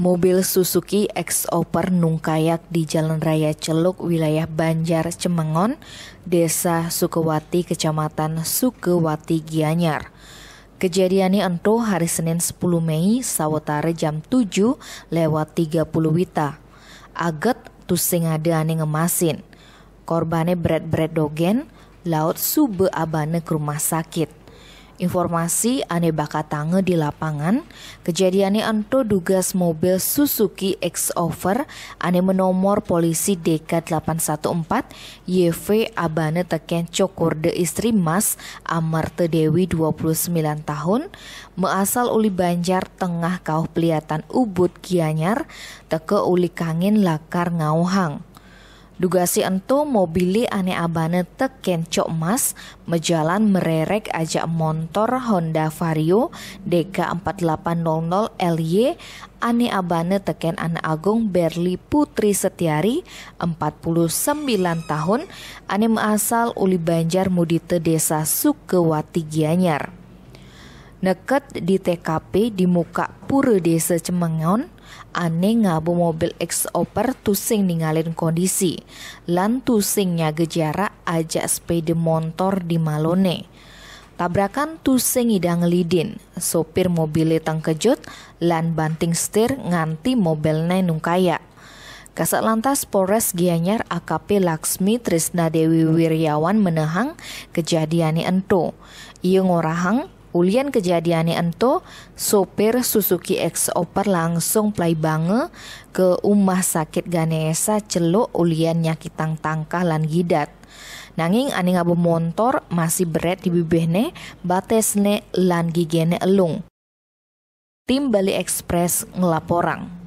Mobil Suzuki X-Oper nungkayak di Jalan Raya Celuk, wilayah Banjar Cemengon, Desa Sukewati, Kecamatan Sukewati Gianyar. Kejadian entuh hari Senin 10 Mei, sawetara jam 7 lewat 30 wita. Aget tusing ada ane ngemasin. Korbane bret-bret dogen, laut sube abane ke rumah sakit. Informasi ane tange di lapangan, kejadiannya anto dugas mobil Suzuki X-Over ane menomor polisi DK814 YV abane teken de istri Mas Amarte Dewi 29 tahun, measal uli Banjar tengah kau peliatan Ubud Gianyar, teke uli kangen lakar ngauhang. Dugasi entu mobili ane abane tek kencok mas, mejalan mererek ajak motor Honda Vario DK4800 LY ane abane teken ane agung Berli Putri Setiari 49 tahun ane asal uli Banjar Mudite Desa Sukewati Gianyar. Neket di TKP di muka pura desa Cemengon, ane ngabu mobil ex-oper tusing ningalin kondisi, lan tusing nyaga ajak sepeda motor di malone. Tabrakan tusing idang lidin, sopir mobil tang kejut, lan banting setir nganti mobil mobilnya nungkaya. Kasat Lantas Polres Gianyar AKP Laksmi Trisna Dewi Wiryawan menehang ini ento. Ia ngorahang Ulian kejadiannya ento, sopir Suzuki X Oper langsung play bange ke rumah sakit Ganesa celuk ulian nyakitang tangkah lan gidat. Nanging aning abu motor masih beret di bibihne, batesne lan gigene elung. Tim Bali Express ngelaporang.